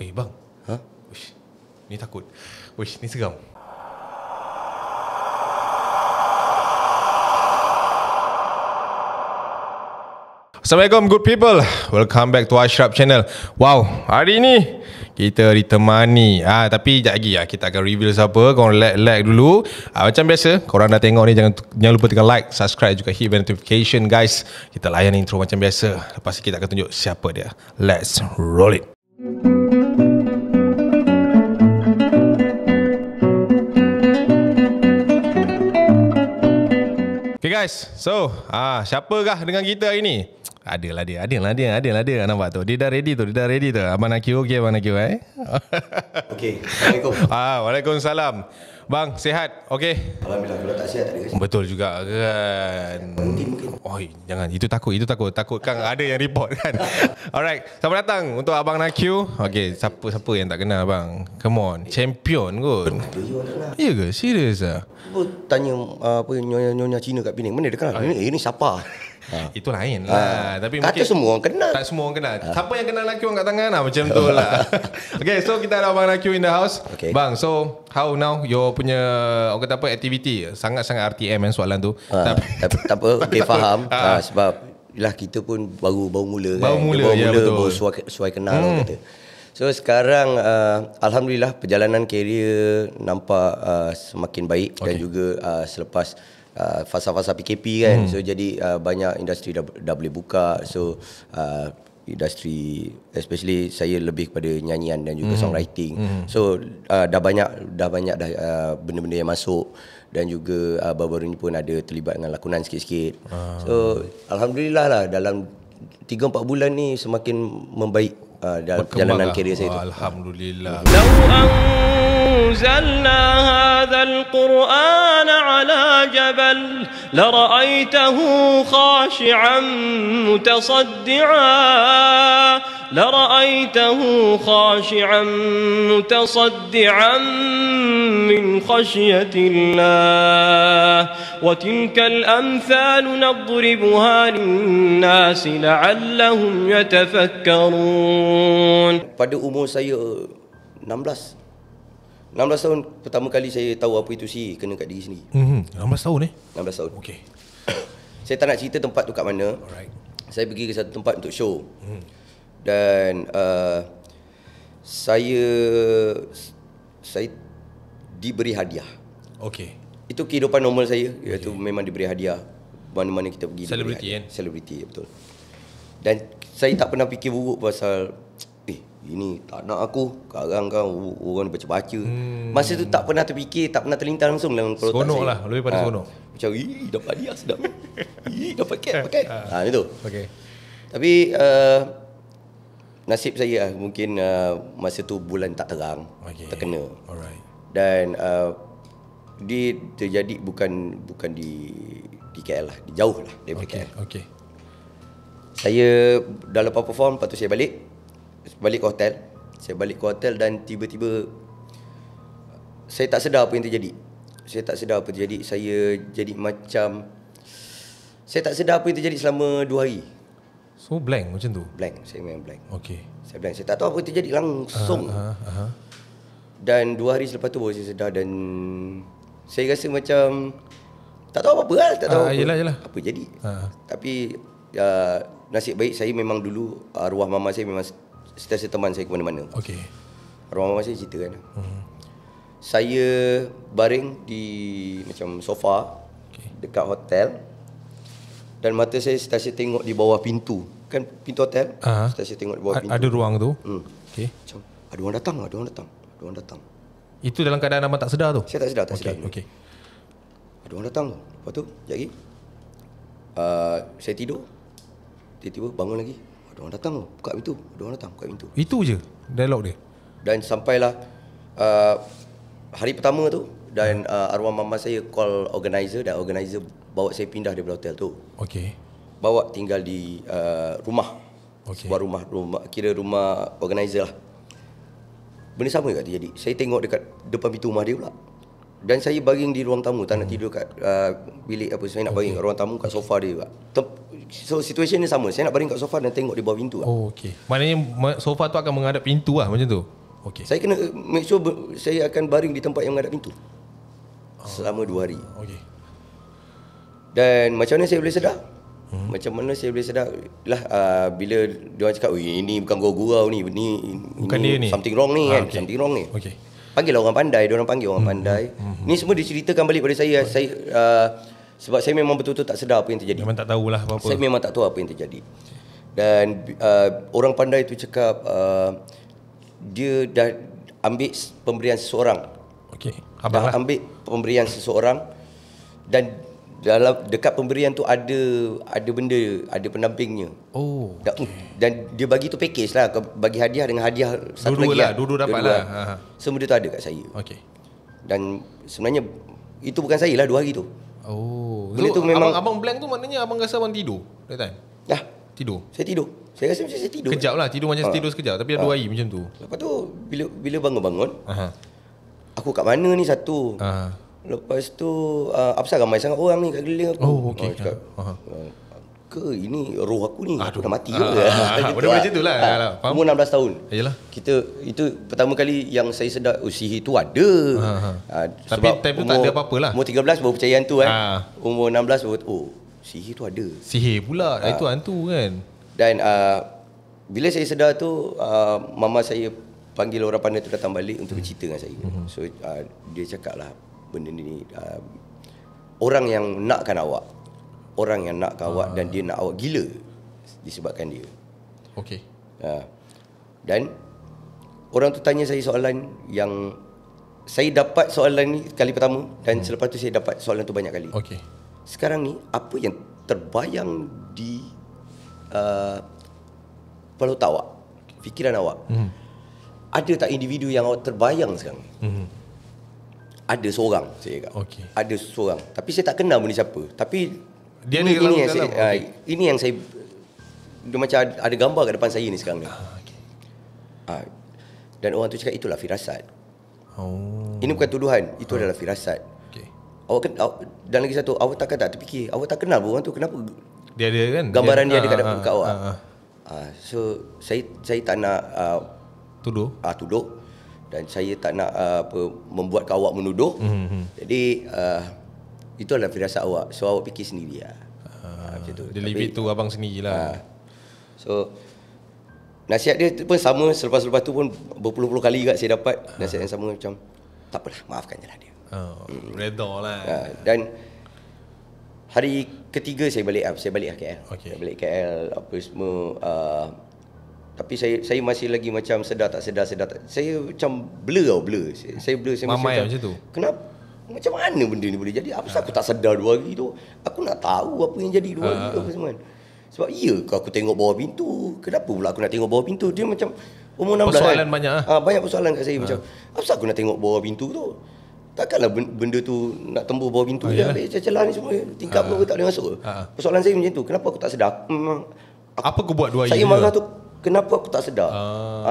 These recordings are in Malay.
Eh hey, bang Ha? Huh? Ni takut Uish ni seram Assalamualaikum good people Welcome back to Ashraf channel Wow hari ni kita ditemani ah ha, tapi jap lagi ah kita akan reveal siapa kau lag lag dulu ha, macam biasa kau orang dah tengok ni jangan jangan lupa tinggal like subscribe juga hit notification guys kita layan intro macam biasa lepas kita akan tunjuk siapa dia let's roll it guys. So, ah siapakah dengan kita hari ni? Adalah dia, adalah dia, adalah dia. Nampak tu. Dia dah ready tu, dia dah ready tu. Abang Nakio okey, Abang Nakio eh. Okey. Assalamualaikum. Ah, Waalaikumsalam. Bang, sihat. Okey. Alhamdulillah kalau tak sihat tak ada. Betul juga kan. Mungkin mungkin. Oi, jangan. Itu takut, itu takut. Takut kan ada yang report kan. Alright. Selamat datang untuk abang Nakyu. Okey, siapa siapa yang tak kenal abang? Come on. Champion kot. Ya ke? Serius ah. Tanya apa nyonya-nyonya Cina kat Pinang. Mana dia kenal? Ini ah, ya. eh, siapa? ha. Itu lain ha. lah ha. Tapi mungkin tak semua orang kenal Tak semua orang kenal ha. Siapa yang kenal Nakyu angkat tangan lah Macam tu lah Okay so kita ada Abang Nakyu in the house okay. Bang so How now You punya Orang kata apa Activity Sangat-sangat RTM kan eh, soalan tu ha. Tapi Tak apa Okay faham ha. Ha. Sebab Yelah kita pun baru baru mula kan. Baru mula, baru ya, mula betul. Baru suai, suai kenal hmm. kata. So sekarang uh, Alhamdulillah perjalanan kerja nampak uh, semakin baik. Okay. Dan juga uh, selepas uh, fasa-fasa PKP kan. Hmm. So jadi uh, banyak industri dah, dah boleh buka. So uh, industri especially saya lebih kepada nyanyian dan juga hmm. songwriting. Hmm. So uh, dah banyak dah banyak dah uh, benda-benda yang masuk dan juga uh, baru-baru ni pun ada terlibat dengan lakonan sikit-sikit. Ah. So alhamdulillah lah dalam 3 4 bulan ni semakin membaik uh, dalam perjalanan lah. karier saya tu. Alhamdulillah. Lau أنزلنا هذا القرآن على جبل لرأيته خاشعا متصدعا لرأيته خاشعا متصدعا من خشية الله وتلك الأمثال نضربها للناس لعلهم يتفكرون Pada umur saya 16 16 tahun pertama kali saya tahu apa itu sihir kena kat diri sendiri. Mhm. 16 tahun eh? 16 tahun. Okey. saya tak nak cerita tempat tu kat mana. Alright. Saya pergi ke satu tempat untuk show. Hmm. Dan uh, saya saya diberi hadiah. Okey. Itu kehidupan normal saya iaitu okay. memang diberi hadiah mana-mana kita pergi. Celebrity kan? Celebrity betul. Dan saya tak pernah fikir buruk pasal Eh ini tak nak aku Sekarang kan orang baca-baca hmm. Masa tu tak pernah terfikir Tak pernah terlintas langsung dalam kalau Sonok tak lah saya. Lebih pada ha. sonok Macam ii dapat dia sedap Ii dapat cat pakai Ha macam tu okay. Tapi uh, Nasib saya lah Mungkin uh, Masa tu bulan tak terang okay. Terkena Alright. Dan uh, Dia terjadi bukan Bukan di Di KL lah di Jauh lah Daripada okay. KL okay. Saya dalam perform Lepas tu saya balik balik ke hotel saya balik ke hotel dan tiba-tiba saya tak sedar apa yang terjadi saya tak sedar apa yang terjadi saya jadi macam saya tak sedar apa yang terjadi selama 2 hari so blank macam tu blank saya memang blank okay saya blank saya tak tahu apa yang terjadi langsung uh, uh, uh-huh. dan dua hari selepas tu baru saya sedar dan saya rasa macam tak tahu apa-apa lah. Tak tahu uh, yelah, yelah. apa jadi. Uh. Tapi uh, nasib baik saya memang dulu arwah uh, mama saya memang Setiasa teman saya ke mana-mana Okey Arwah mama saya cerita kan hmm. Saya baring di macam sofa okay. Dekat hotel Dan mata saya setiasa tengok di bawah pintu Kan pintu hotel uh-huh. Ah. Setiasa tengok di bawah A- pintu Ada ruang tu hmm. Okey Macam ada orang datang Ada orang datang Ada orang datang Itu dalam keadaan nama tak sedar tu? Saya tak sedar, tak okay. sedar Okey Ada orang datang tu Lepas tu, sekejap lagi uh, Saya tidur Tiba-tiba bangun lagi dia orang datang buka pintu. Dia orang datang buka pintu. Itu je dialog dia. Dan sampailah uh, hari pertama tu dan hmm. uh, arwah mama saya call organizer dan organizer bawa saya pindah daripada hotel tu. Okey. Bawa tinggal di uh, rumah. Okey. Sebuah rumah, rumah kira rumah organizer lah. Benda sama juga terjadi. Saya tengok dekat depan pintu rumah dia pula. Dan saya baring di ruang tamu, tak nak hmm. tidur kat uh, bilik apa saya nak okay. baring kat ruang tamu kat sofa dia pula. So situasi ni sama Saya nak baring kat sofa Dan tengok di bawah pintu lah. oh, okay. Maknanya sofa tu akan menghadap pintu lah Macam tu okay. Saya kena eh, make sure Saya akan baring di tempat yang menghadap pintu oh. Selama 2 hari okay. Dan macam mana saya boleh sedar hmm. Macam mana saya boleh sedar lah, uh, Bila dia cakap Ini bukan gua gua, ni Ini, bukan ini something wrong ni ha, kan okay. Something wrong ni okay. Panggil lah orang pandai Dia orang panggil orang hmm. hmm pandai hmm, hmm, hmm. Ni semua diceritakan balik pada saya okay. Saya uh, sebab saya memang betul-betul tak sedar apa yang terjadi. Memang tak tahulah apa-apa. Saya memang tak tahu apa yang terjadi. Dan uh, orang pandai itu cakap uh, dia dah ambil pemberian seseorang. Okey. dah lah. ambil pemberian seseorang dan dalam dekat pemberian tu ada ada benda ada pendampingnya. Oh. Okay. Dan dia bagi tu package lah bagi hadiah dengan hadiah satu dulu lagi. Lah, dulu dapat dulu lah. lah. Ha, ha. Semua dia tu ada kat saya. Okey. Dan sebenarnya itu bukan saya lah dua hari tu. Oh. Benda so, tu memang abang, abang blank tu maknanya abang rasa abang tidur. Right time. Ya. Tidur. Saya tidur. Saya rasa macam saya tidur. Kejap lah. Tidur macam ha. tidur sekejap. Tapi ada ha. dua ah. air macam tu. Lepas tu, bila bila bangun-bangun, aku kat mana ni satu. Aha. Lepas tu, uh, apa ramai sangat orang ni kat keliling aku. Oh, okey. Oh, ke ini roh aku ni aku dah mati ah, ke ah, ah. benda lah. macam itulah ha, umur 16 tahun iyalah kita itu pertama kali yang saya sedar oh, sihir tu ada ha, ha. Ha, tapi time umur, tak ada apa-apalah umur 13 baru percaya hantu kan eh. ha. umur 16 baru oh sihir tu ada sihir pula ha. itu hantu kan dan uh, bila saya sedar tu uh, mama saya panggil orang pandai tu datang balik untuk hmm. bercerita dengan saya hmm. so uh, dia cakap lah benda ni uh, orang yang nakkan awak orang yang nak awak uh. Ah. dan dia nak awak gila disebabkan dia. Okey. Uh. Dan orang tu tanya saya soalan yang saya dapat soalan ni kali pertama dan hmm. selepas tu saya dapat soalan tu banyak kali. Okey. Sekarang ni apa yang terbayang di uh, tahu? awak Fikiran awak hmm. Ada tak individu yang awak terbayang sekarang hmm. Ada seorang saya kata. okay. Ada seorang Tapi saya tak kenal pun siapa Tapi dia ini, ada ini, yang Saya, okay. uh, ini yang saya dia macam ada, ada gambar kat depan saya ni sekarang ni. Ah, okay. uh, dan orang tu cakap itulah firasat. Oh. Ini bukan tuduhan, itu ah. adalah firasat. Okay. Awak aw, dan lagi satu, awak takkan tak terfikir, awak tak kenal orang tu kenapa? Dia ada kan? Gambaran dia, dia, dia ada kat dekat awak. Ha. Uh, so saya saya tak nak uh, tuduh. Ah uh, tuduh. Dan saya tak nak uh, apa membuat awak menuduh. Mm-hmm. Jadi uh, Itulah firasat awak So awak fikir sendiri lah ha, Macam tu Dia leave it to abang sendiri lah ha. Ah. So Nasihat dia pun sama Selepas-lepas tu pun Berpuluh-puluh kali juga saya dapat ha. Nasihat yang sama macam tak apalah maafkan jelah dia. Oh, hmm. Redo lah. Ha, dan hari ketiga saya balik lah. saya balik lah KL. Okay. Saya balik KL apa semua uh, tapi saya saya masih lagi macam sedar tak sedar sedar tak. Saya macam blur tau blur. Saya, saya blur saya Mamai macam, macam tu. Kenapa? macam mana benda ni boleh jadi? Apa sebab aku tak sedar dua hari tu? Aku nak tahu apa yang jadi dua hari tu ha. semua Sebab iya ke aku tengok bawah pintu? Kenapa pula aku nak tengok bawah pintu? Dia macam umur 16 persoalan kan. banyak ah. Ha, banyak persoalan kat saya ha. macam apa sebab aku nak tengok bawah pintu tu? Takkanlah benda tu nak tembus bawah pintu ha, dia yeah. celah ni semua tingkap ha. pun tak boleh masuk. Ha. Persoalan saya macam tu. Kenapa aku tak sedar? Memang hmm. aku, apa aku buat dua hari? Saya marah tu kenapa aku tak sedar? Ha.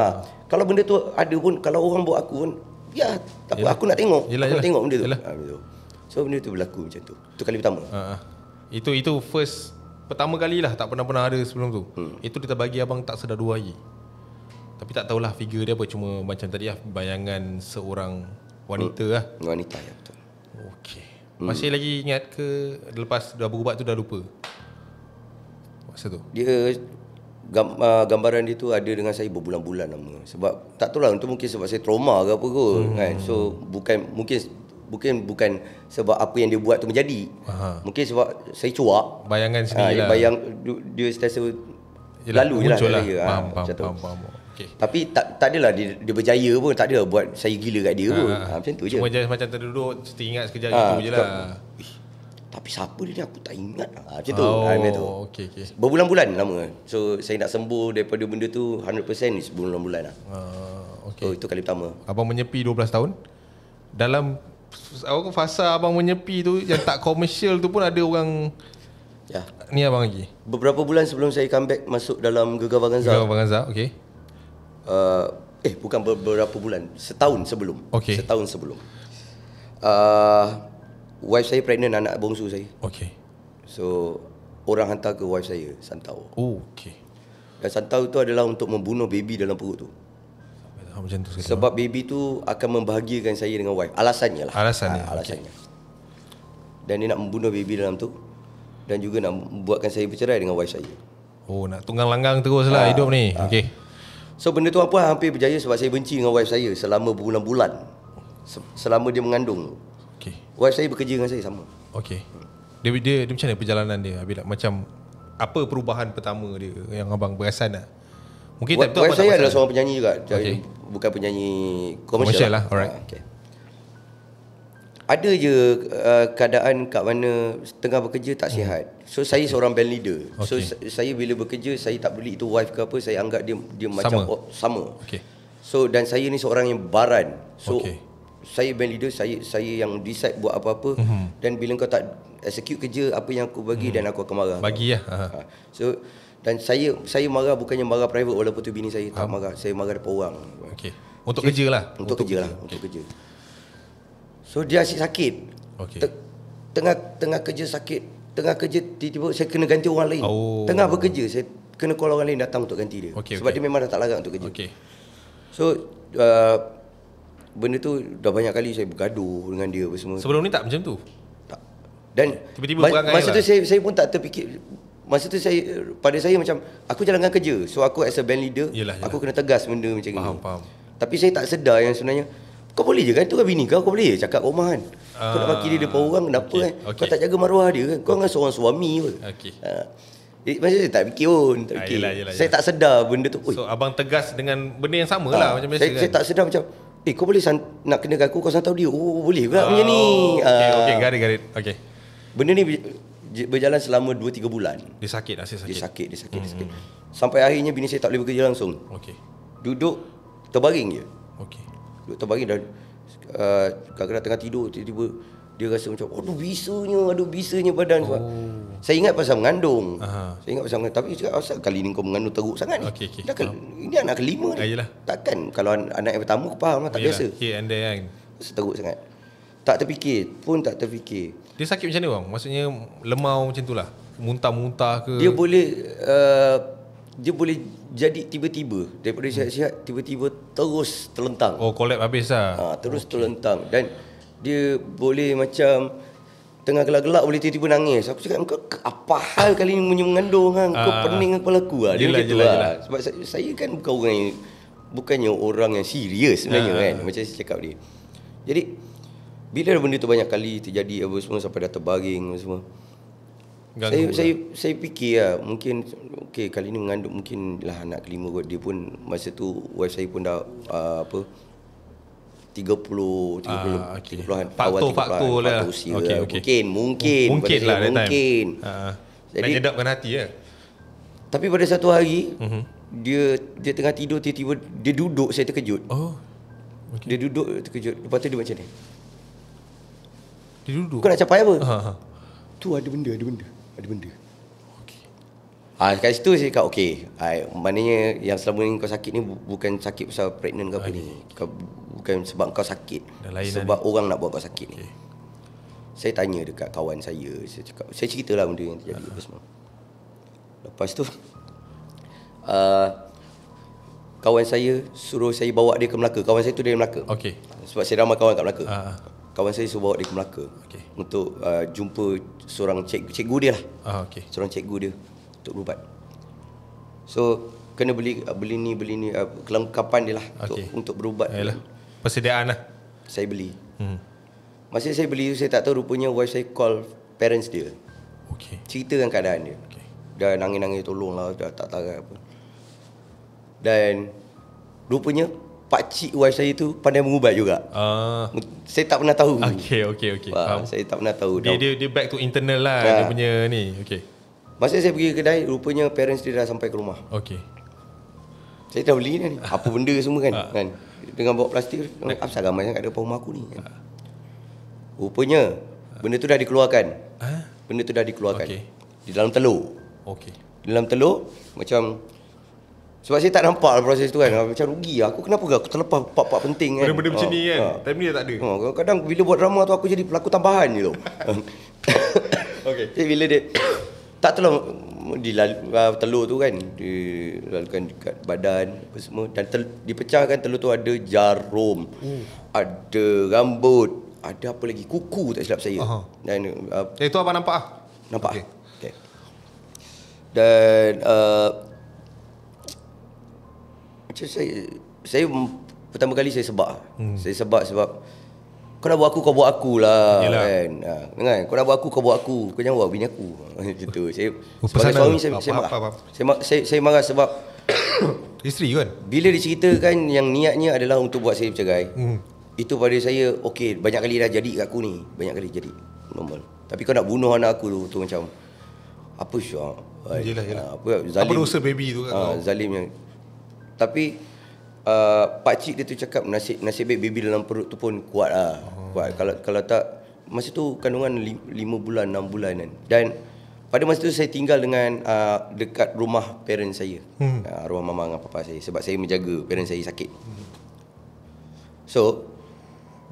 ha. Kalau benda tu ada pun kalau orang buat aku pun Ya, tak apa, aku nak tengok. Yelah, aku yelah. nak tengok benda tu. Ha, ah, benda So benda tu berlaku macam tu. Itu kali pertama. Ha, itu itu first pertama kali lah. tak pernah-pernah ada sebelum tu. Hmm. Itu kita bagi abang tak sedar dua hari. Tapi tak tahulah figure dia apa cuma macam tadi lah bayangan seorang wanita hmm. lah. Wanita ya betul. Okey. Hmm. Masih lagi ingat ke lepas dah berubat tu dah lupa? Masa tu? Dia Ah, gambaran dia tu ada dengan saya berbulan-bulan lama sebab tak tahu lah itu mungkin sebab saya trauma ke apa kot hmm. kan so bukan mungkin mungkin bukan sebab apa yang dia buat tu menjadi Aha. mungkin sebab saya cuak bayangan ah, sendiri lah bayang dia sentiasa lalu je lah, lah. Ah, ha, Okay. Tapi tak tak adalah dia, dia berjaya pun tak adalah buat saya gila kat dia ha, pun. Ha, macam tu cuma je. Cuma macam terduduk teringat sekejap ha, itu je lah. Tapi siapa dia aku tak ingat lah. Macam tu. Oh, ah, okay, okay. Berbulan-bulan lama. So saya nak sembuh daripada benda tu 100% ni sebulan-bulan lah. Uh, ah, okay. So itu kali pertama. Abang menyepi 12 tahun. Dalam fasa abang menyepi tu yang tak komersial tu pun ada orang... Ya. Ni abang lagi. Beberapa bulan sebelum saya comeback masuk dalam Gegar Baganza. Gegar Baganza, okay. Uh, eh bukan beberapa bulan. Setahun sebelum. Okay. Setahun sebelum. Uh, wife saya pregnant anak bongsu saya. Okay. So orang hantar ke wife saya santau. Oh, okay. Dan santau itu adalah untuk membunuh baby dalam perut tu. Macam tu Sebab baby tu akan membahagiakan saya dengan wife. Alasannya lah. Alasannya. Ha, alasannya. Okay. Dan dia nak membunuh baby dalam tu dan juga nak buatkan saya bercerai dengan wife saya. Oh nak tunggang langgang terus lah ah, hidup ni ha. okay. So benda tu apa hampir berjaya sebab saya benci dengan wife saya selama bulan-bulan Selama dia mengandung Wife saya bekerja dengan saya sama. Okay. Dia, dia, dia, dia macam mana perjalanan dia? Habis macam apa perubahan pertama dia yang abang perasan lah? Mungkin tak tahu. Wife saya adalah seorang penyanyi juga. Okay. Bukan penyanyi komersial. Komersial lah. Alright. Ah, okay. Ada je uh, keadaan kat mana tengah bekerja tak hmm. sihat. So saya seorang band leader. Okay. So saya bila bekerja saya tak peduli itu wife ke apa, saya anggap dia dia sama. macam oh, sama. Okay. So dan saya ni seorang yang baran. So okay saya band leader saya saya yang decide buat apa-apa mm-hmm. dan bila kau tak execute kerja apa yang aku bagi mm. dan mhm. aku akan marah bagilah ya. ha. so dan saya saya marah bukannya marah private walaupun tu bini saya tak ha. marah saya marah depa orang okey untuk okay. kerjalah untuk, untuk lah. okay. untuk kerja so dia asyik sakit okey tengah tengah kerja sakit tengah kerja tiba-tiba saya kena ganti orang lain oh. tengah bekerja saya kena call orang lain datang untuk ganti dia okay, sebab okay. dia memang dah tak larang untuk kerja okey so uh, benda tu dah banyak kali saya bergaduh dengan dia semua. Sebelum ni tak macam tu. Tak. Dan tiba-tiba ma- masa lah. tu saya saya pun tak terfikir masa tu saya pada saya macam aku jalankan kerja. So aku as a band leader, yelah, yelah. aku kena tegas benda macam faham, ni. Faham, faham. Tapi saya tak sedar yang sebenarnya kau boleh je kan tu kan bini kau kau boleh je cakap rumah kan. Uh, kau nak bagi dia depan orang kenapa okay, ah, kan? Okay. Kau tak jaga maruah dia kan? Kau dengan seorang suami pun. Okey. Ha. Eh, masa saya tak fikir pun tak ah, fikir. Ah, yelah, yelah, yelah. tak sedar benda tu Oi. So abang tegas dengan benda yang sama ha, lah macam biasa saya, kan Saya tak sedar macam Eh kau boleh nak kena aku kau santau dia. Oh, oh boleh ke oh, macam ah. ni? Okey okey garit garit. Okey. Benda ni berjalan selama 2 3 bulan. Dia sakit dah, sakit. Dia sakit, dia sakit, hmm dia sakit. Sampai akhirnya bini saya tak boleh bekerja langsung. Okey. Duduk terbaring je. Okey. Duduk terbaring dan uh, kadang-kadang tengah tidur tiba-tiba dia rasa macam aduh bisanya aduh bisanya badan oh. saya ingat pasal mengandung Aha. saya ingat pasal mengandung tapi cakap asal kali ni kau mengandung teruk sangat ni okay, okay. Dah ke, oh. ini anak kelima ni Ayalah. Ah, takkan kalau an- anak yang pertama kau faham lah tak biasa okay, and then, kan. rasa teruk sangat tak terfikir pun tak terfikir dia sakit macam ni bang maksudnya lemau macam tu lah muntah-muntah ke dia boleh uh, dia boleh jadi tiba-tiba daripada hmm. sihat-sihat tiba-tiba terus terlentang oh collab habis lah ha, terus okay. terlentang dan dia boleh macam tengah gelap-gelap boleh tiba-tiba nangis. Aku cakap kau apa hal kali ni punya mengandung kan? Ha? Kau uh, pening kepala aku ah. Dia gitu lah. Sebab saya, saya kan bukan orang yang bukannya orang yang serius sebenarnya uh, kan. Macam saya cakap dia. Jadi bila benda tu banyak kali terjadi apa semua sampai dah terbaring apa semua. Saya, lah. saya saya fikir lah mungkin okay kali ni mengandung mungkin lah anak kelima kot dia pun masa tu wife saya pun dah uh, apa 30 30 ah, okay. 30-an faktor, awal 30 faktor faktor lah usia okay, lah. okay. mungkin mungkin mungkin lah saya, mungkin Uh, jadi jedapkan hati ya tapi pada satu hari uh-huh. dia dia tengah tidur tiba-tiba dia duduk saya terkejut oh okay. dia duduk terkejut lepas tu dia macam ni dia duduk kau nak capai apa ha, uh-huh. tu ada benda ada benda ada benda Ah kat situ saya cakap okey. Ah, maknanya yang selama ni kau sakit ni bukan sakit pasal pregnant kau ni. Kau bukan sebab kau sakit. Sebab orang ni. nak buat kau sakit okay. ni. Saya tanya dekat kawan saya, saya cakap saya ceritalah benda yang terjadi uh-huh. semua. Lepas tu uh, kawan saya suruh saya bawa dia ke Melaka. Kawan saya tu dari Melaka. Okey. Sebab saya ramai kawan kat Melaka. Uh-huh. Kawan saya suruh bawa dia ke Melaka. Okey. Untuk uh, jumpa seorang cik, cikgu dia lah. Ah uh, okey. Seorang cikgu dia untuk berubat. So kena beli uh, beli ni beli ni uh, kelengkapan dia lah okay. untuk, untuk berubat. Yalah. Persediaan lah. Saya beli. Hmm. Masa saya beli saya tak tahu rupanya wife saya call parents dia. Okay. Ceritakan keadaan dia. Okay. Dia nangis-nangis lah, dah tak tahu apa. Dan rupanya pak cik wife saya tu pandai mengubat juga. Ah. Uh, saya tak pernah tahu. Okay okay okay. Faham. Saya tak pernah tahu. Dia dia, dia back to internal lah uh, dia punya ni. okay. Masa saya pergi kedai, rupanya parents dia dah sampai ke rumah. Okay. Saya dah beli ni. Apa benda semua kan? Ah. kan? Dengan bawa plastik, ah, apa sahaja gambar yang ada depan rumah aku ni? Kan? Ah. Rupanya, benda tu dah dikeluarkan. Benda tu dah dikeluarkan. Okay. Di dalam telur. Okay. Di dalam telur, macam... Sebab saya tak nampak proses tu kan. Macam rugi lah. Aku kenapa aku terlepas pak-pak penting kan? Benda-benda macam ni kan? Ha. Time ni dah tak ada. Ha. Kadang-kadang bila buat drama tu, aku jadi pelaku tambahan je tu. Okey. Jadi bila dia tak telur lah, dilalu uh, telur tu kan dilalukan dekat badan apa semua dan tel, dipecahkan telur tu ada jarum hmm. ada rambut ada apa lagi kuku tak silap saya uh-huh. dan uh, eh, itu apa nampak ah nampak okay. okay. dan uh, macam saya saya pertama kali saya sebab hmm. saya sebab sebab kau dah buat aku kau buat aku lah kan ha, dengan kau dah buat aku kau buat aku kau jangan buat bini aku gitu ha, saya oh, sebagai suami saya, apa, saya, apa, apa, apa. saya saya saya marah sebab isteri kan bila diceritakan yang niatnya adalah untuk buat saya bercerai hmm. itu pada saya okey banyak kali dah jadi kat aku ni banyak kali jadi normal tapi kau nak bunuh anak aku tu tu macam apa syok Yelah, yelah. Ha, apa, zalim, apa dosa baby tu kan ha, Zalim yang Tapi Uh, pak cik dia tu cakap nasib nasib baik baby dalam perut tu pun kuat lah. Hmm. Kuat. Kalau kalau tak masa tu kandungan 5 bulan 6 bulan kan. Dan pada masa tu saya tinggal dengan uh, dekat rumah parents saya. Hmm. Uh, rumah mama dengan papa saya sebab saya menjaga parents saya sakit. Hmm. So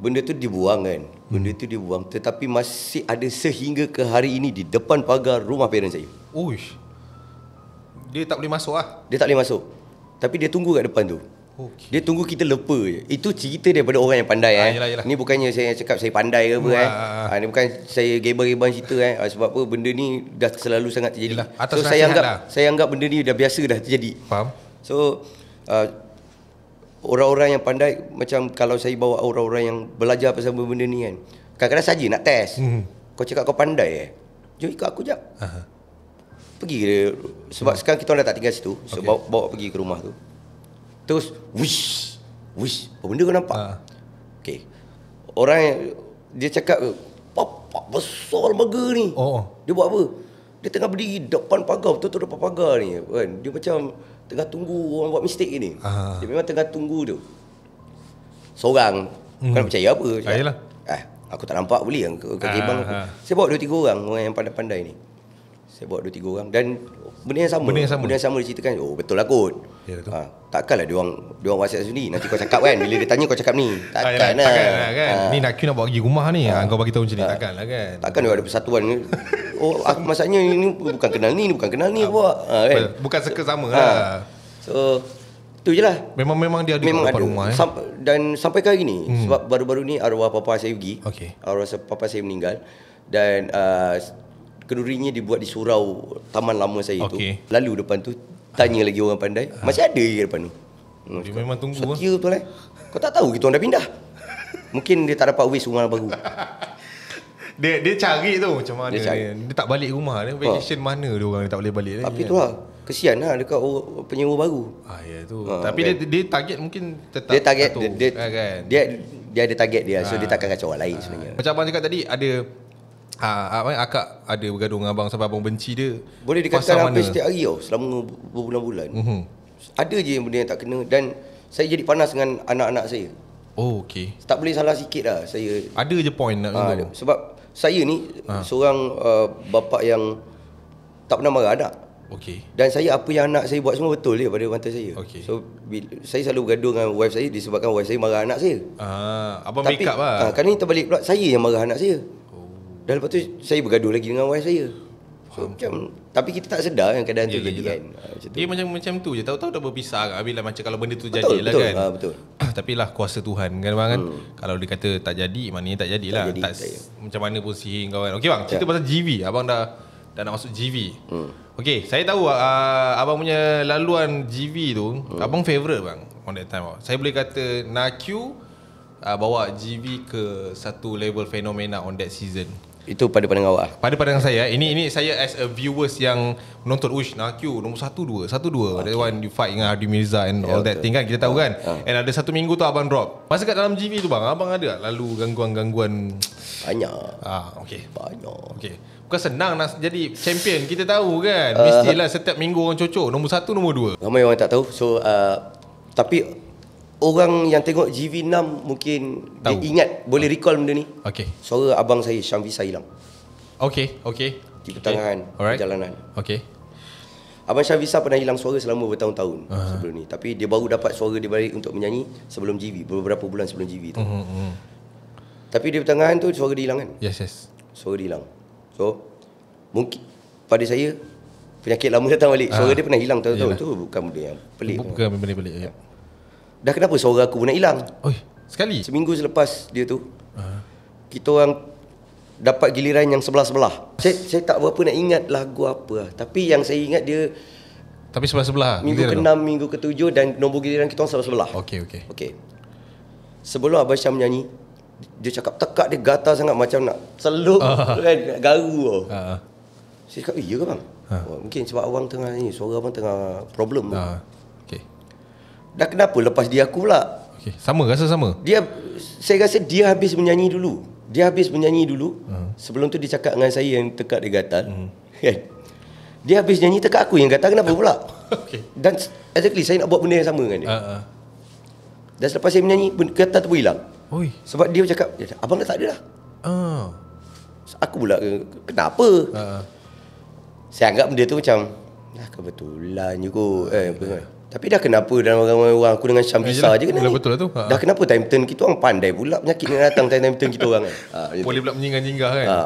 benda tu dibuang kan. Benda hmm. tu dibuang tetapi masih ada sehingga ke hari ini di depan pagar rumah parents saya. Uish. Dia tak boleh masuk ah. Dia tak boleh masuk. Tapi dia tunggu kat depan tu. Okay. Dia tunggu kita lepa je. Itu cerita daripada orang yang pandai ha, eh. Yelah, yelah. Ni bukannya saya cakap saya pandai ke apa ah, eh. Ha, ni bukan saya gebar-gebar cerita eh. Sebab apa benda ni dah selalu sangat terjadi. So saya anggap lah. saya anggap benda ni dah biasa dah terjadi. Faham? So uh, orang-orang yang pandai macam kalau saya bawa orang-orang yang belajar pasal benda ni kan. Kadang-kadang saja nak test. Hmm. Kau cakap kau pandai eh. Jom ikut aku jap. Aha. Pergi ke sebab hmm. sekarang kita orang dah tak tinggal situ. So okay. bawa, bawa pergi ke rumah tu. Terus wish wish apa benda kau nampak? Ha. Ah. Okay. Orang yang, dia cakap papa besar lembaga ni. Oh, oh. Dia buat apa? Dia tengah berdiri depan pagar, betul tu depan pagar ni kan. Dia macam tengah tunggu orang buat mistik ni. Ha. Dia memang tengah tunggu tu. Seorang hmm. kau nak hmm. percaya apa? Ayolah. Ah, eh, aku tak nampak boleh yang kau ha. aku. Ha. Saya bawa dua tiga orang, orang yang pandai-pandai ni. Saya buat dua tiga orang dan benda yang sama. Benda yang sama, benda yang sama diceritakan. Oh betul lah kot. Ya betul. Ha, takkanlah dia orang dia orang WhatsApp sendiri nanti kau cakap kan bila dia tanya kau cakap ni. Takkan ah, ha, lah. Takkan lah kan. Ha. Ni nak queue nak bawa pergi rumah ni. Ha. Ah, kau bagi tahu macam ni ha. takkanlah kan. Takkan dia ada persatuan ni. Oh aku maksudnya ini bukan kenal ni, ini bukan kenal ni ha. buat. Ha, kan? Bukan seke sama lah. ha. lah. So itu je lah Memang memang dia ada memang rumah eh? Samp- Dan sampai ke hari ni hmm. Sebab baru-baru ni Arwah papa saya pergi Okey. Arwah papa saya meninggal Dan uh, kedurinya dibuat di surau taman lama saya okay. tu. Lalu depan tu tanya lagi orang pandai, ah. masih ada lagi depan tu. Dia Maka, memang tunggu. Setia ah. ya, betul eh. Kau tak tahu kita orang dah pindah. Mungkin dia tak dapat wish rumah baru. dia dia cari tu macam mana dia, cari. dia tak balik rumah dia vacation ha. mana dia orang dia tak boleh balik lagi tapi kan? tu lah kesian lah dekat penyewa baru ah ya tu ha, tapi kan? dia dia target mungkin tetap dia target dia. dia, ya kan? dia dia ada target dia ha. so dia takkan kacau orang lain ha. sebenarnya macam abang cakap tadi ada Ah, uh, akak ada bergaduh dengan abang sebab abang benci dia. Boleh dikatakan hampir setiap hari tau selama berbulan-bulan. Mhm. uh Ada je yang benda yang tak kena dan saya jadi panas dengan anak-anak saya. Oh, okey. Tak boleh salah sikit lah saya. Ada je point nak tunggu. Ah, uh, sebab saya ni ha. seorang uh, bapa yang tak pernah marah anak. Okey. Dan saya apa yang anak saya buat semua betul dia pada mata saya. Okay. So bila, saya selalu bergaduh dengan wife saya disebabkan wife saya marah anak saya. Ah, abang Tapi, make up lah. Ah, uh, ni terbalik pula saya yang marah anak saya. Dan lepas tu saya bergaduh lagi dengan wife saya. So, macam tapi kita tak sedar yang keadaan yeah, tu jadi ya, ya, ya, kan. Ah, macam macam macam tu je. Tahu-tahu dah berpisah kan. Bila macam kalau benda tu betul, jadilah betul, kan. Ah, betul. betul. Ah, tapi lah kuasa Tuhan kan bang kan. Hmm. Kalau dia kata tak jadi, maknanya tak jadilah. Tak, jadi, tak, tak macam mana pun sihir kau kan. Okey bang, cerita ya. pasal GV. Abang dah dah nak masuk GV. Hmm. Okey, saya tahu uh, abang punya laluan GV tu, hmm. abang favorite bang on that time. Saya boleh kata Naq uh, bawa GV ke satu level fenomena on that season itu pada pandangan awak pada pandangan saya ini ini saya as a viewers yang menonton Ush Naq nombor 1 2 1 2 okay. that one you fight dengan Hadi Mirza and yeah, all that betul. thing kan kita tahu uh, kan uh. and ada satu minggu tu abang drop masa kat dalam GV tu bang abang ada lalu gangguan-gangguan banyak ah okay, banyak Okay, Bukan senang nak jadi champion Kita tahu kan uh-huh. Mestilah uh, setiap minggu orang cocok Nombor satu, nombor dua Ramai orang tak tahu So uh, Tapi Orang yang tengok GV6 mungkin Tahu. dia ingat boleh ah. recall benda ni. Okey. Suara abang saya Syam Visa hilang. Okey, okey. Di pertengahan okay. perjalanan. Okey. Abang Syam Visa pernah hilang suara selama bertahun-tahun uh-huh. sebelum ni. Tapi dia baru dapat suara dia balik untuk menyanyi sebelum GV, beberapa bulan sebelum GV tu. Uh-huh. Tapi di pertengahan tu suara dia hilang kan? Yes, yes. Suara dia hilang. So mungkin pada saya penyakit lama datang balik. Suara uh-huh. dia pernah hilang tahun-tahun tu bukan benda yang pelik. Bukan benda pelik. Ya. Yeah. Dah kenapa suara aku pun nak hilang Oi, Sekali? Seminggu selepas dia tu uh. Kita orang Dapat giliran yang sebelah-sebelah saya, saya tak berapa nak ingat lagu apa lah. Tapi yang saya ingat dia Tapi sebelah-sebelah Minggu ke-6, minggu ke-7 Dan nombor giliran kita orang sebelah-sebelah Okay, okay, okay. Sebelum Abah Syam menyanyi, Dia cakap tekak dia gatal sangat Macam nak seluk uh. kan Nak garu uh. Uh. Saya cakap, iya ke bang? Uh. Mungkin sebab abang tengah ni Suara abang tengah problem uh. Dah kenapa lepas dia aku pula okay. Sama rasa sama Dia Saya rasa dia habis menyanyi dulu Dia habis menyanyi dulu uh-huh. Sebelum tu dia cakap dengan saya yang tekat dia gatal uh-huh. Dia habis nyanyi tekat aku yang gatal kenapa pula okay. Dan exactly saya nak buat benda yang sama dengan dia uh-huh. Dan selepas saya menyanyi Gatal tu pun hilang Oi. Sebab dia cakap ya, Abang dah tak ada lah uh. Aku pula eh, Kenapa uh-huh. Saya anggap benda tu macam ah, Kebetulan je kot uh-huh. eh, tapi dah kenapa dalam ramai orang aku dengan Syam Bisa eh, je kena. Betul lah tu. Ha. Dah kenapa time turn kita orang pandai pula penyakit yang datang time, time turn kita orang kan. Ha, Boleh pula menyinggah-nyinggah kan. Ha.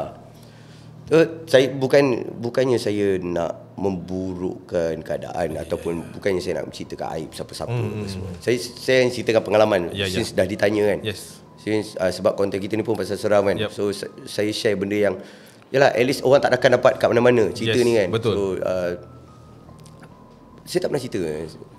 Uh, saya bukan bukannya saya nak memburukkan keadaan yeah. Ya, ataupun ya. bukannya saya nak menceritakan aib siapa-siapa mm. semua. Hmm. Saya saya ceritakan pengalaman yeah, ya. since yeah. dah ditanya kan. Yes. Since uh, sebab konten kita ni pun pasal seram kan. Yep. So saya share benda yang yalah at least orang tak akan dapat kat mana-mana cerita yes, ni kan. Betul. So uh, saya tak pernah cerita.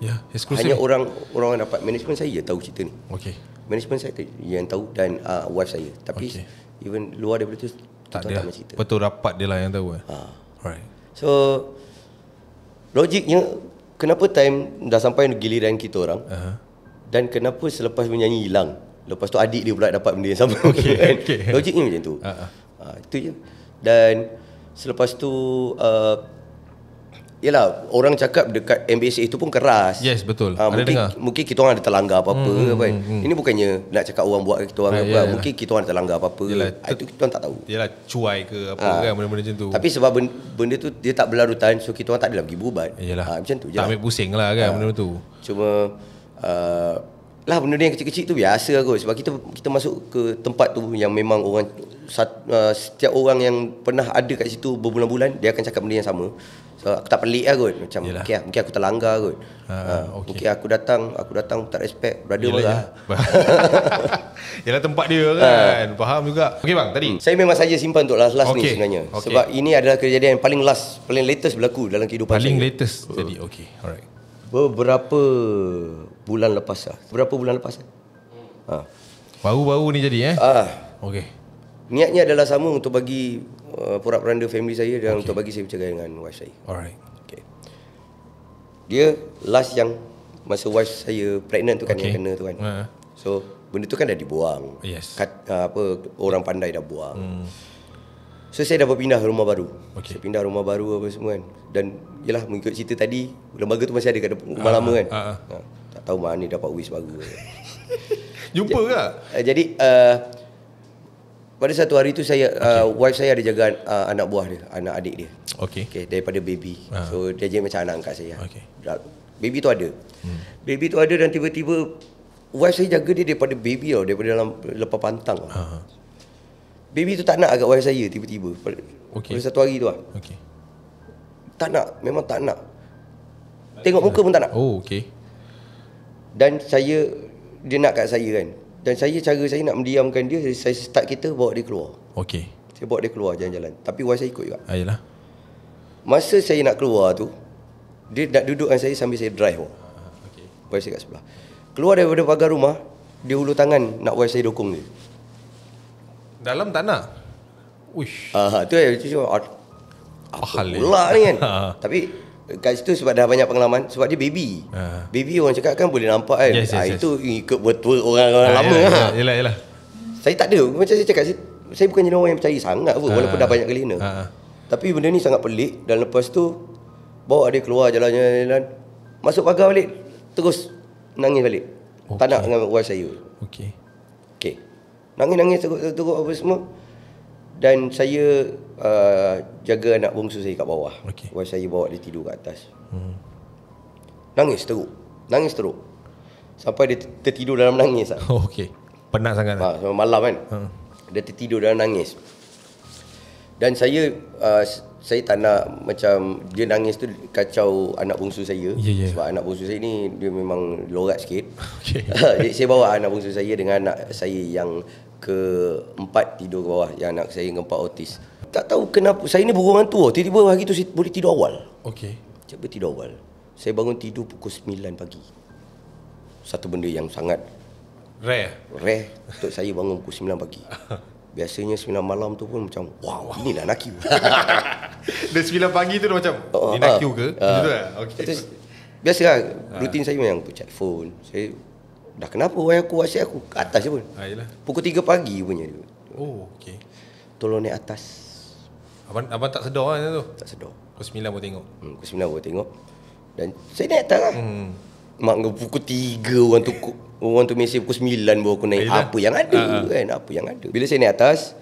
yeah, ya, Hanya orang orang yang dapat management saya yang tahu cerita ni. Okey. Management saya yang tahu dan uh, wife saya. Tapi okay. even luar daripada tu tak ada. Tak Betul rapat dia lah yang tahu. Ha. Eh? Ah. Right. So logiknya kenapa time dah sampai giliran kita orang? Uh-huh. Dan kenapa selepas menyanyi hilang? Lepas tu adik dia pula dapat benda yang sama. Okey. Okay. okay. Logiknya macam tu. Uh-huh. Uh, itu je. Dan selepas tu uh, Yelah orang cakap dekat MBC itu pun keras. Yes betul. Ha, mungkin, mungkin kita orang ada terlanggar apa-apa hmm, apa hmm, kan. Hmm, hmm, Ini bukannya nak cakap orang buat kita orang ha, apa. Yeah, mungkin yeah. kita orang ada terlanggar apa-apa. Ah, itu kita orang tak tahu. Yalah cuai ke apa ha, kan benda-benda macam tu. Tapi sebab benda, benda tu dia tak berlarutan so kita orang tak adalah pergi berubat. Yalah. Ha, macam tu je. Tak lah. ambil pusing lah kan ha, benda tu. Cuma uh, lah benda yang kecil-kecil tu biasa aku sebab kita kita masuk ke tempat tu yang memang orang sat, uh, setiap orang yang pernah ada kat situ berbulan-bulan dia akan cakap benda yang sama uh, aku tak pelik lah kot macam Yelah. mungkin mungkin aku terlanggar kot. Ha, ah, ah, uh, ah, okay. mungkin aku datang aku datang tak respect brother Yelah, lah. Ya. Yalah tempat dia kan. Uh, Faham juga. Okey bang tadi. Saya memang saja simpan untuk last last okay. ni sebenarnya. Okay. Sebab ini adalah kejadian yang paling last paling latest berlaku dalam kehidupan paling saya. Paling latest uh. jadi okey. Alright. Beberapa bulan lepas lah. Beberapa bulan lepas lah. Ha. Baru-baru ni jadi eh? Ah. Uh, okey. Niatnya adalah sama untuk bagi uh, porak-peranda family saya dan okay. untuk bagi saya bercerai dengan wife saya. Alright. Okay. Dia last yang masa wife saya pregnant tu kan okay. yang kena tu kan. Uh. So benda tu kan dah dibuang. Yes. Kat, uh, apa orang pandai dah buang. Hmm. So saya dah berpindah ke rumah baru. Okay. Saya pindah rumah baru apa semua kan. Dan yalah mengikut cerita tadi lembaga tu masih ada kat rumah uh-huh. lama kan. Uh-huh. Uh, tak tahu mana dapat wish baru. Jumpa ke? Jadi, eh, jadi uh, pada satu hari tu saya okay. uh, wife saya ada jaga uh, anak buah dia, anak adik dia. Okey. Okey, daripada baby. uh So dia jadi macam anak angkat saya. Okey. Baby tu ada. Hmm. Baby tu ada dan tiba-tiba wife saya jaga dia daripada baby tau, daripada dalam lepas pantang. uh Baby tu tak nak agak wife saya tiba-tiba. Okey. Pada satu hari tu ah. Okey. Tak nak, memang tak nak. Tengok muka pun tak nak. Oh, okey. Dan saya dia nak kat saya kan. Dan saya cara saya nak mendiamkan dia Saya start kereta bawa dia keluar Okey Saya bawa dia keluar jalan-jalan Tapi wife saya ikut juga Ayolah ah, Masa saya nak keluar tu Dia nak duduk dengan saya sambil saya drive uh, ah, okay. Wife saya kat sebelah Keluar daripada pagar rumah Dia Hulu tangan nak wife saya dukung dia Dalam tanah? Uish. Ah, uh, tu saya cakap Apa pula ni kan ah. Tapi kat situ sebab dah banyak pengalaman sebab dia baby. Uh. Baby orang cakap kan boleh nampak kan. Yes, yes, ha, yes. itu ikut betul orang-orang uh, lama. Yalah, ha. yalah, yalah. Saya tak ada. Macam saya cakap saya, saya bukan jenis orang yang percaya sangat pun uh. walaupun dah banyak kali kena. Tapi benda ni sangat pelik dan lepas tu bawa dia keluar jalan-jalan masuk pagar balik terus nangis balik. Okay. Tak nak dengan wife saya. Okey. Okey. Nangis-nangis teruk-teruk apa semua dan saya uh, jaga anak bongsu saya kat bawah. Okay. saya bawa dia tidur kat atas. Hmm. Nangis teruk. Nangis teruk. Sampai dia tertidur dalam nangis. Oh, ah. okay. Penat sangat. Ha, lah. malam kan. Hmm. Dia tertidur dalam nangis. Dan saya uh, saya tak nak macam dia nangis tu kacau anak bongsu saya. Yeah, yeah. Sebab anak bongsu saya ni dia memang lorat sikit. Okay. Jadi saya bawa anak bongsu saya dengan anak saya yang keempat tidur ke bawah yang anak saya keempat otis. Tak tahu kenapa saya ni burung hantu. Tiba-tiba hari tu saya boleh tidur awal. Okey. Cepat tidur awal. Saya bangun tidur pukul 9 pagi. Satu benda yang sangat rare. Rare untuk saya bangun pukul 9 pagi. Biasanya 9 malam tu pun macam wow, inilah nak queue. Dan 9 pagi tu dah macam uh, ini nak queue ah, ke? Uh, ah. Gitu lah. Biasalah ah. rutin uh. saya memang check phone. Saya Dah kenapa wayang aku wasiat aku Kat atas je pun Ayalah. Ah, pukul 3 pagi punya dia. Oh ok Tolong naik atas Abang, abang tak sedar lah tu Tak sedar Pukul 9 pun tengok hmm, Pukul 9 pun tengok Dan saya naik atas lah. hmm. Mak kau pukul 3 orang tu Orang tu mesej pukul 9 Bawa aku naik Ayalah. Ah, Apa yang ada Ha-ha. Ah. kan Apa yang ada Bila saya naik atas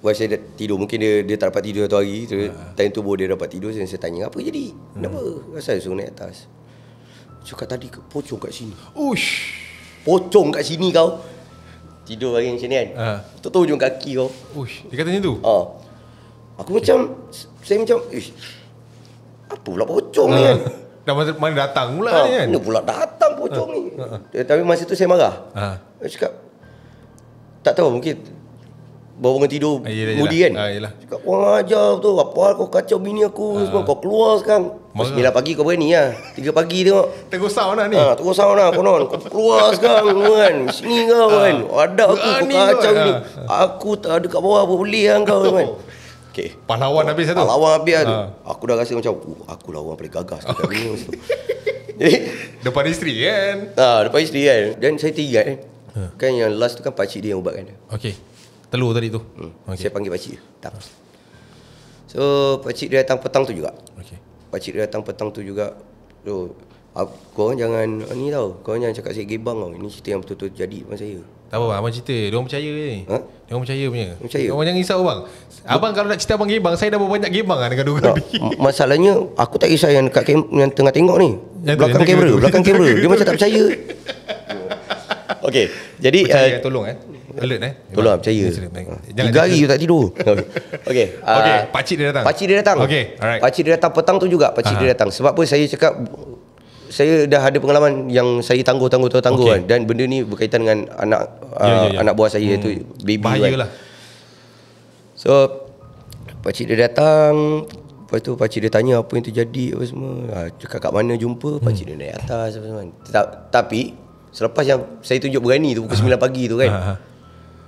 Wife saya tidur Mungkin dia, dia tak dapat tidur Satu hari Tanya tu baru dia dapat tidur Saya, tanya Apa jadi hmm. Kenapa Kenapa suruh naik atas Cakap tadi pocong kat sini. Ush. Pocong kat sini kau. Tidur hari macam ni kan. Ha. Uh. Tak hujung kaki kau. Ush. Dia kata macam tu? Ha. Uh. Aku okay. macam, saya macam, ish. Apa pula pocong uh. ni ha. kan? Dah mana datang pula ha. kan? Mana pula datang pocong uh. ni? Uh. Tapi masa tu saya marah. Ha. Uh. cakap, tak tahu mungkin Bawa bangun tidur ah, yelah, Mudi yelah. kan ah, yelah. Cakap Wah ajar tu Apa kau kacau bini aku ha. semua Kau keluar sekarang Pukul pagi kau berani lah ya. 3 pagi tengok Tengok sound lah ni ha, Tengok sound lah non, Kau keluar sekarang kan Sini kau kan Ada aku Kau kacau ni Aku tak ada kat bawah Apa boleh lah kau kan oh. Okay. Pahlawan habis satu. Pahlawan habis ha. tu. Aku dah rasa macam, uh, aku lah orang paling gagah. Okay. Eh? depan isteri kan? Ah, ha, depan isteri kan? Dan saya tiga kan? Eh. Ha. Kan yang last tu kan pakcik dia yang ubat kan? Okay telur tadi tu. Hmm. Okay. Saya panggil pakcik Tak. So pakcik dia datang petang tu juga. Okey. Pakcik dia datang petang tu juga. So ah, kau orang jangan ah, ni tau. Kau orang jangan cakap saya gebang tau. Ini cerita yang betul-betul jadi pun saya. Tak apa abang cerita. Dia orang percaya ni. Ha? Dia orang percaya punya. Percaya. Dia orang jangan risau abang. Abang kalau nak cerita abang gebang, saya dah banyak gebang lah dengan dua orang ah, ah, Masalahnya aku tak risau yang dekat yang tengah tengok ni. Yang belakang kamera, belakang kamera. Dia macam tak percaya. Okay. Jadi percaya, uh, eh, tolong eh. Alert eh Tolong Iman. percaya Tiga yeah, hari you tak tidur Okay, okay. Uh, okay ah, Pakcik dia datang Pakcik dia datang Okay alright Pakcik dia datang petang tu juga Pakcik uh dia datang Sebab apa saya cakap Saya dah ada pengalaman Yang saya tangguh-tangguh okay. kan. Dan benda ni berkaitan dengan Anak uh, ya, yeah, ya, yeah, yeah. Anak buah saya hmm. tu Baby Bahaya lah kan. So Pakcik dia datang Lepas tu pakcik dia tanya apa yang terjadi apa semua. Ha, cakap kat mana jumpa, hmm. pakcik hmm. dia naik atas apa semua. Tetap, kan. tapi selepas yang saya tunjuk berani tu pukul uh 9 pagi tu kan. uh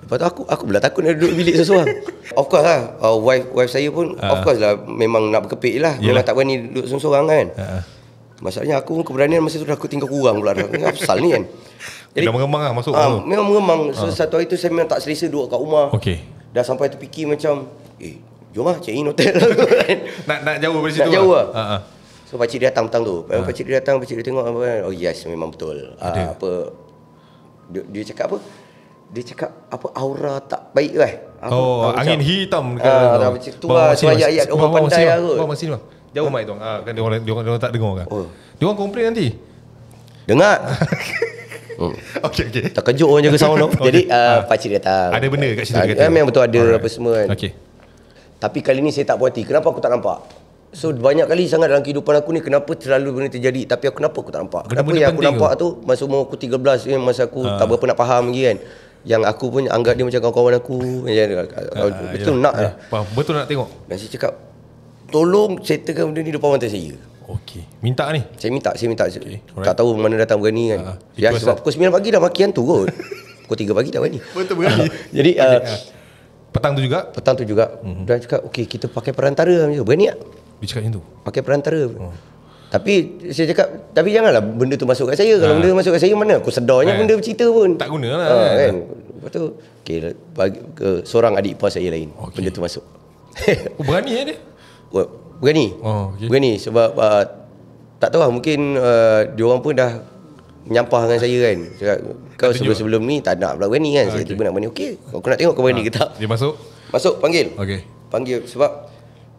Lepas tu aku aku pula takut nak duduk bilik seseorang. of course lah. Uh, wife wife saya pun uh. of ah. course lah memang nak berkepik lah. Yelah. Memang tak berani duduk seseorang kan. Uh. Masalahnya aku keberanian masa tu aku tinggal kurang pula. Apa ni kan? Eh, Jadi, dah mengemang lah masuk. Uh, memang mengemang. So, satu hari tu saya memang tak selesa duduk kat rumah. Okay. Dah sampai tu fikir macam eh jom lah check in hotel. nak, nak jauh dari situ nak jauh lah. Uh. So pakcik dia datang petang tu. Uh. Pakcik dia datang, pakcik dia tengok. Kan. Oh yes memang betul. Uh, apa dia, dia cakap apa? dia cakap apa aura tak baik lah. Eh? Aku, oh, aku angin cakap, hitam ke. Ah, uh, macam tu lah sebab ayat-ayat orang bawa, pandai bawa, aku. Bawa masin lah Jauh mai tuang Ah, kan dia orang dia orang tak dengar kan. Oh. Dia orang komplain nanti. Dengar. Hmm. Okey okey. kejut orang juga sound okay. Jadi uh, ha. pak cik datang. Ada benda kat situ ah, kata. memang betul ada Alright. apa semua kan. Okey. Tapi kali ni saya tak puati. Kenapa aku tak nampak? So banyak kali sangat dalam kehidupan aku ni kenapa terlalu benda terjadi tapi aku kenapa aku tak nampak? Kenapa, kenapa yang aku nampak ke? tu masa umur aku 13 ni masa aku ha. tak berapa nak faham lagi kan yang aku pun anggap dia macam kawan-kawan aku macam uh, uh, betul nak lah. betul nak tengok dan saya cakap tolong settlekan benda ni depan mata saya Okey, minta ni. Saya minta, saya minta. Okay. Tak tahu mana datang berani kan. Uh, ya sebab lah. pukul 9 pagi dah maki tu, kot. pukul 3 pagi dah berani. Betul berani. Ah, jadi uh, petang tu juga. Petang tu juga. Mm-hmm. Dan cakap okey, kita pakai perantara macam tu. Berani tak? Dia macam tu. Pakai perantara. Oh. Tapi saya cakap Tapi janganlah benda tu masuk kat saya ha. Kalau benda tu masuk kat saya Mana aku sedarnya ha. benda bercerita pun Tak guna lah ha, kan? kan? Lepas tu okay, bagi, ke, Seorang adik ipar saya lain okay. Benda tu masuk oh, Berani eh dia? Well, berani oh, okay. Berani sebab uh, Tak tahu lah mungkin uh, ah, Diorang pun dah Menyampah dengan saya kan cakap, Kau sebelum-sebelum ni Tak nak pula berani kan ha, Saya okay. tiba nak berani Okey, aku nak tengok kau berani ha. ke tak Dia masuk Masuk panggil okay. Panggil sebab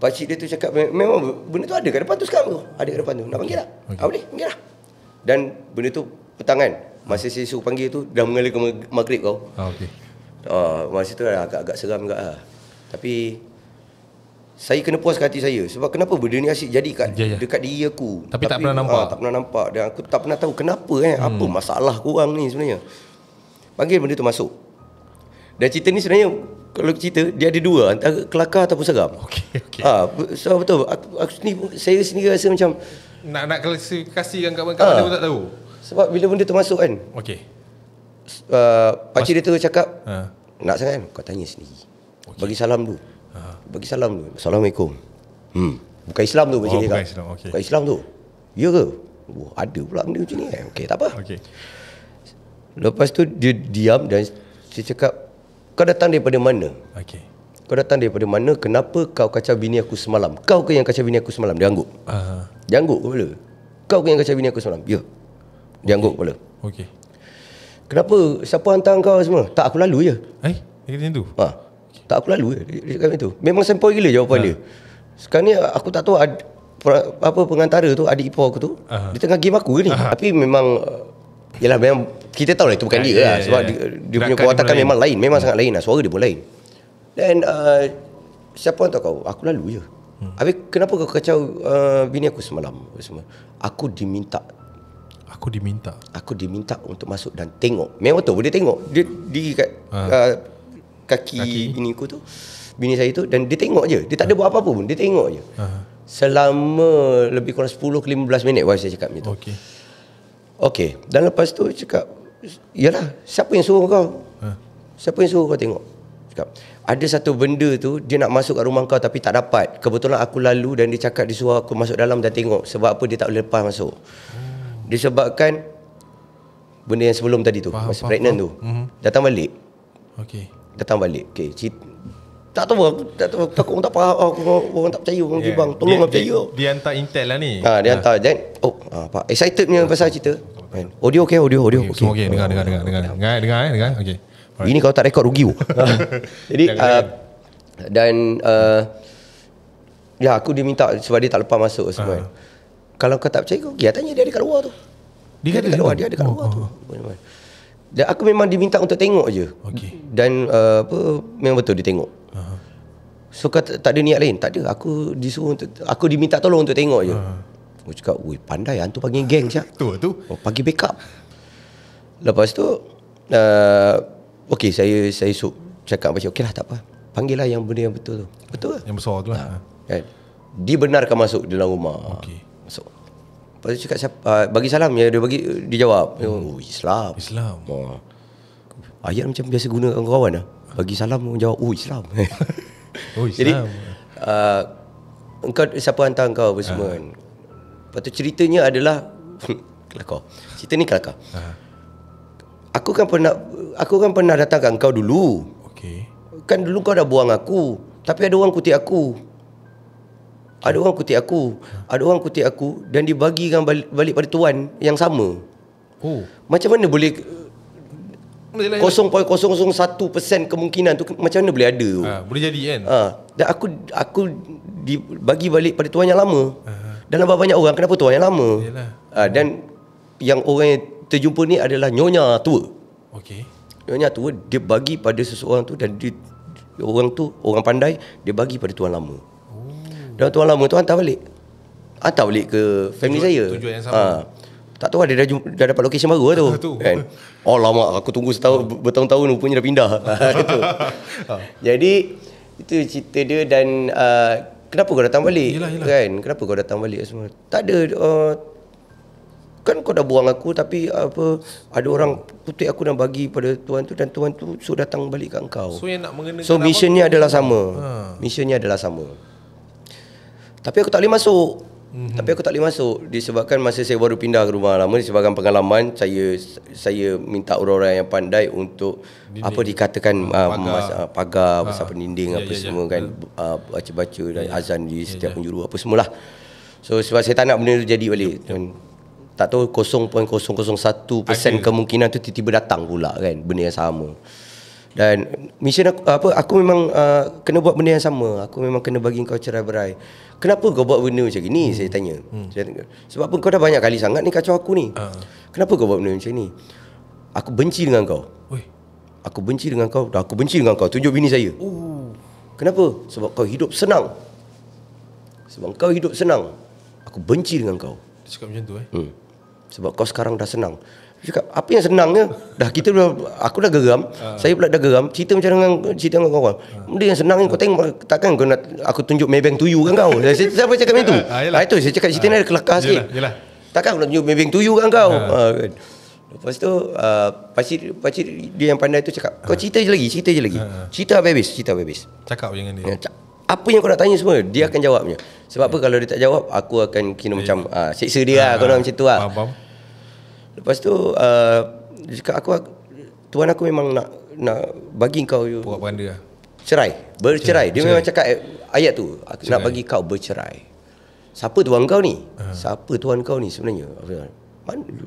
Pakcik dia tu cakap Memang benda tu ada kat depan tu sekarang tu Ada kat depan tu Nak panggil tak? Lah. Okay. Ah, boleh panggil lah Dan benda tu petang kan Masa saya suruh panggil tu Dah mengalir ke maghrib kau ah, okay. ah, Masa tu lah agak-agak seram juga lah Tapi Saya kena puas hati saya Sebab kenapa benda ni asyik jadi kat, yeah, yeah. Dekat diri aku Tapi, tapi tak pernah ah, nampak Tak pernah nampak Dan aku tak pernah tahu kenapa eh hmm. Apa masalah korang ni sebenarnya Panggil benda tu masuk Dan cerita ni sebenarnya kalau cerita dia ada dua antara kelakar ataupun seram. Okey okey. Ah so betul aku, aku ni saya sendiri rasa macam nak nak klasifikasi yang kat mana pun ah. tak tahu. Sebab bila benda tu masuk kan. Okey. Uh, ah, pak cik dia tu cakap ha. nak sangat kan kau tanya sendiri. Okay. Bagi salam tu, Ha. Bagi salam tu, Assalamualaikum. Hmm. Bukan Islam tu oh, macam Islam. Okay. Bukan Islam tu. Ya ke? Wah, ada pula benda macam ni kan. Okey, tak apa. Okey. Lepas tu dia diam dan dia cakap kau datang daripada mana? Okey. Kau datang daripada mana? Kenapa kau kacau bini aku semalam? Kau ke yang kacau bini aku semalam? Dia angguk. Uh-huh. Dia angguk kepala. Kau ke yang kacau bini aku semalam? Ya. Yeah. Dia okay. kepala. Okey. Kenapa? Siapa hantar kau semua? Tak aku lalu je. Eh? Dia kata macam tu? Ha. Tak aku lalu je. Dia kata macam tu. Memang sempoi gila jawapan uh-huh. dia. Sekarang ni aku tak tahu ad, apa pengantara tu, adik ipar aku tu. Uh-huh. Dia tengah game aku ke ni. Uh-huh. Tapi memang Yalah memang kita tahu lah itu bukan yeah, dia lah ya, sebab yeah. dia, dia punya kuatan kan memang lain, memang sangat lain lah suara dia pun lain. Then uh, siapa orang tahu kau? Aku lalu je. Hmm. Habis kenapa kau kacau uh, bini aku semalam? Semua. Aku diminta Aku diminta Aku diminta untuk masuk dan tengok Memang tu Dia tengok Dia diri kat ha. uh, kaki, kaki ini aku tu Bini saya tu Dan dia tengok je Dia tak ha. ada buat apa-apa pun Dia tengok je ha. Selama lebih kurang 10 ke 15 minit Wah saya cakap macam tu okay. Okey, dan lepas tu cakap, "Yalah, siapa yang suruh kau?" Ha. Siapa yang suruh kau tengok? Cakap, "Ada satu benda tu dia nak masuk kat rumah kau tapi tak dapat. Kebetulan aku lalu dan dia cakap dia suruh aku masuk dalam dan tengok sebab apa dia tak boleh lepas masuk." Hmm. Disebabkan benda yang sebelum tadi tu, faham, masa pregnant tu. Mm-hmm. Datang balik. Okey. Datang balik. Okey, tak tahu aku tak tahu aku takut orang tak faham aku orang tak percaya orang yeah. bang tolong dia, percaya. Dia, dia hantar intel lah ni. Ha dia ha. hantar Jack. Oh apa ha, excited punya ha. pasal cerita. Audio okey audio audio okey. Okay. okay. okay. Dengar, oh, dengar, dengar, dengar dengar dengar dengar. Dengar dengar eh okey. Right. Ini kalau tak rekod rugi. Ha. Jadi uh, dan uh, ya aku dia minta sebab dia tak lepas masuk semua. Uh. Kalau kau tak percaya kau pergi tanya dia dekat luar tu. Dia, dia ada dekat luar, dia ada dekat oh, luar oh. tu. Oh. Dan aku memang diminta untuk tengok je. Okay. Dan uh, apa memang betul dia tengok. So kata tak ada niat lain Tak ada aku disuruh untuk, Aku diminta tolong untuk tengok je uh. Aku cakap Ui pandai ah, Hantu panggil geng siap Tu tu Oh pagi backup Lepas tu uh, Okay saya Saya su Cakap macam Okay lah tak apa Panggil lah yang benda yang betul tu Betul lah Yang besar tu lah ha. Ah, kan? Dia benarkan masuk Dalam rumah Okay Masuk Lepas tu cakap siapa, uh, Bagi salam ya, Dia bagi Dia jawab hmm. Oh Islam Islam oh. Ayat macam biasa guna kawan-kawan lah Bagi salam Jawab Oh Islam Oh, Jadi uh, engkau siapa hantar kau apa semua ah. kan. Uh. tu ceritanya adalah kelakar. Cerita ni kelakar. Uh. Aku kan pernah aku kan pernah datang ke engkau dulu. Okey. Kan dulu kau dah buang aku, tapi ada orang kutip aku. Okay. Ada orang kutip aku. Uh. Ada orang kutip aku dan dibagikan balik, balik pada tuan yang sama. Oh. Macam mana boleh 0.001% lah, kemungkinan tu macam mana boleh ada tu? Ha, boleh jadi kan? Ha, dan aku aku dibagi balik pada tuan yang lama. Ha. Dalam banyak orang kenapa tuan yang lama? Ha, dan yang orang yang terjumpa ni adalah nyonya tua. Okey. Nyonya tua dia bagi pada seseorang tu dan dia, orang tu orang pandai dia bagi pada tuan lama. Oh. Dan tuan lama tu hantar balik. Hantar balik ke family tujuan, saya. Tujuan yang sama. Ha. Tak tahu ada dah, dapat lokasi baru lah tu. kan? Oh lama aku tunggu setahun bertahun-tahun rupanya dah pindah. gitu. Ah. Jadi itu cerita dia dan uh, kenapa kau datang balik? Yelah, yelah. Kan? Kenapa kau datang balik semua? Tak ada uh, kan kau dah buang aku tapi apa ada orang putih aku dan bagi pada tuan tu dan tuan tu suruh datang balik ke kau. So yang nak mengenai So misinya adalah sama. Ha. Misinya adalah sama. Tapi aku tak boleh masuk. Mm-hmm. Tapi aku tak boleh masuk disebabkan masa saya baru pindah ke rumah lama disebabkan pengalaman saya saya minta orang-orang yang pandai untuk dinding. apa dikatakan uh, pagar, mas, uh, pagar ha. pasal pendinding yeah, apa yeah, ya. semua yeah. kan uh, baca-baca yeah. dan ya, ya. azan di yeah, setiap yeah. penjuru apa semulah. So sebab saya tak nak benda tu jadi balik. Yep, yep. Tak tahu 0.001% kemungkinan tu tiba-tiba datang pula kan benda yang sama. Dan mission aku, apa aku memang uh, kena buat benda yang sama. Aku memang kena bagi kau cerai-berai. Kenapa kau buat benda macam ni? Hmm. Saya tanya. Hmm. Sebab apa kau dah banyak kali sangat ni kacau aku ni. Uh. Kenapa kau buat benda macam ni? Aku benci dengan kau. Oi. Aku benci dengan kau. Dah aku benci dengan kau. Tunjuk bini saya. Uh. Kenapa? Sebab kau hidup senang. Sebab kau hidup senang. Aku benci dengan kau. Dia cakap macam tu eh. Hmm. Sebab kau sekarang dah senang. Dia cakap, apa yang senangnya? Dah kita dah, aku dah geram. Uh. Saya pula dah geram. Cerita macam dengan, cerita dengan kawan-kawan. Ah. Benda yang senangnya uh. kau tengok. Takkan kau nak, aku tunjuk Maybank to you kan kau? saya, siapa cakap macam tu? Ha, itu saya cakap cerita uh. ni ada kelakar sikit. Yelah, yelah. Takkan aku nak tunjuk Maybank to you kan kau? Ha. Uh. kan. Lepas tu, uh, pakcik, pakcik dia yang pandai tu cakap, kau cerita je lagi, cerita je lagi. Uh. Cerita habis-habis, cerita habis. Cakap dengan dia. Ya, apa yang kau nak tanya semua Dia akan jawabnya Sebab apa ya. kalau dia tak jawab Aku akan kena ya, macam uh, Seksa dia lah Kau nak uh, macam tu lah Lepas tu uh, cakap aku tuan aku memang nak nak bagi kau you buat benda lah. Cerai. Bercerai. Cerai. Dia memang cakap eh, ayat tu cerai. nak bagi kau bercerai. Siapa tuan kau ni? Uh. Siapa tuan kau ni sebenarnya? Mana lu?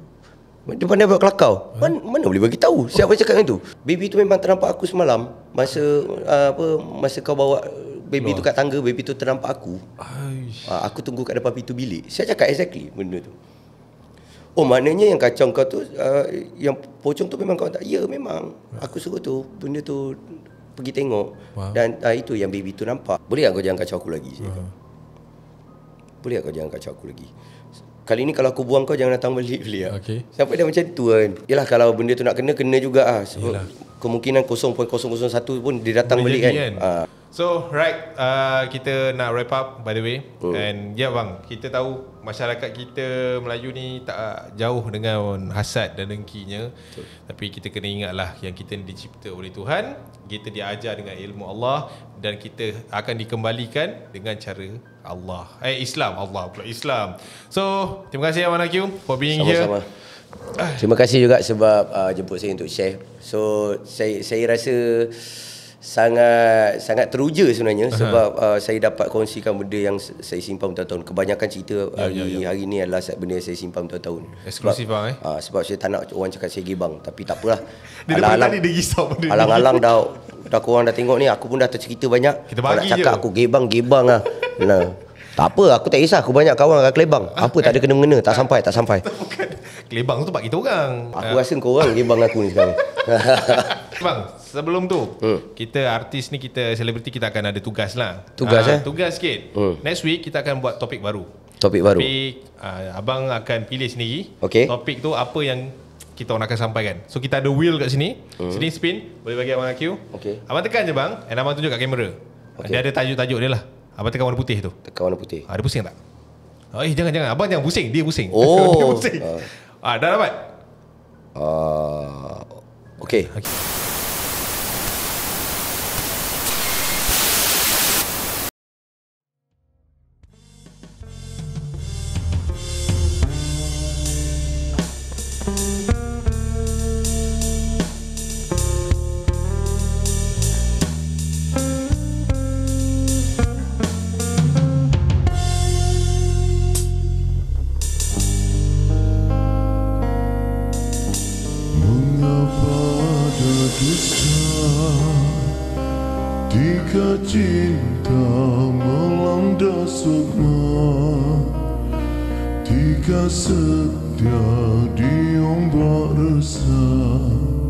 Dia pandai buat kelakau. Ah. Man, mana boleh bagi tahu siapa oh. cakap macam tu. Baby tu memang ternampak aku semalam masa uh, apa masa kau bawa baby Loh. tu kat tangga, baby tu ternampak aku. Uh, aku tunggu kat depan pintu bilik. Saya cakap exactly benda tu. Oh maknanya yang kacau kau tu uh, Yang pocong tu memang kau tak Ya memang Aku suruh tu Benda tu Pergi tengok wow. Dan uh, itu yang baby tu nampak Boleh tak kau jangan kacau aku lagi uh-huh. Boleh tak kau jangan kacau aku lagi Kali ni kalau aku buang kau Jangan datang balik beli tak okay. Sampai dia macam tu kan Yelah kalau benda tu nak kena Kena juga lah kemungkinan 0.001 pun Dia datang boleh balik kan, kan? Uh. So right uh, Kita nak wrap up By the way oh. And yeah bang Kita tahu Masyarakat kita Melayu ni Tak jauh dengan Hasad dan dengkinya so. Tapi kita kena ingat lah Yang kita dicipta oleh Tuhan Kita diajar dengan ilmu Allah Dan kita akan dikembalikan Dengan cara Allah Eh Islam Allah pula Islam So Terima kasih Abang Nakiu For being Sama-sama. here Sama-sama Terima kasih juga sebab uh, Jemput saya untuk share So Saya, saya rasa sangat sangat teruja sebenarnya uh-huh. sebab uh, saya dapat kongsikan benda yang saya simpan bertahun-tahun. Kebanyakan cerita yeah, ya, hari yeah, yeah. hari ni adalah benda yang saya simpan bertahun-tahun. Eksklusif lah, eh? ah eh. Uh, sebab saya tak nak orang cakap saya gibang tapi tak apalah. Alang-alang dia risau benda. Alang-alang dah dah kau orang dah tengok ni aku pun dah tercerita banyak. Kita bagi nak cakap je. aku gibang gibang lah. nah. Tak apa aku tak kisah aku banyak kawan kat klebang. Ah, apa eh, tak ada kena mengena tak sampai tak sampai. Bukan. Kelebang tu tempat kita orang. Aku uh. rasa kau orang gembang aku ni sekarang. Bang, sebelum tu hmm. kita artis ni kita selebriti kita akan ada tugas lah. Tugas uh, eh? Tugas sikit. Hmm. Next week kita akan buat topik baru. Topik baru. Tapi uh, abang akan pilih sendiri. Okay. Topik tu apa yang kita orang akan sampaikan. So kita ada wheel kat sini. Hmm. Sini spin. Boleh bagi abang cue. Okay. Abang tekan je bang. And abang tunjuk kat kamera. Okay. Dia ada tajuk-tajuk dia lah. Abang tekan warna putih tu Tekan warna putih Ada ah, pusing tak? Ah, eh jangan jangan Abang jangan pusing Dia pusing oh, Dia pusing uh, ah, Dah dapat? Uh, okay Okay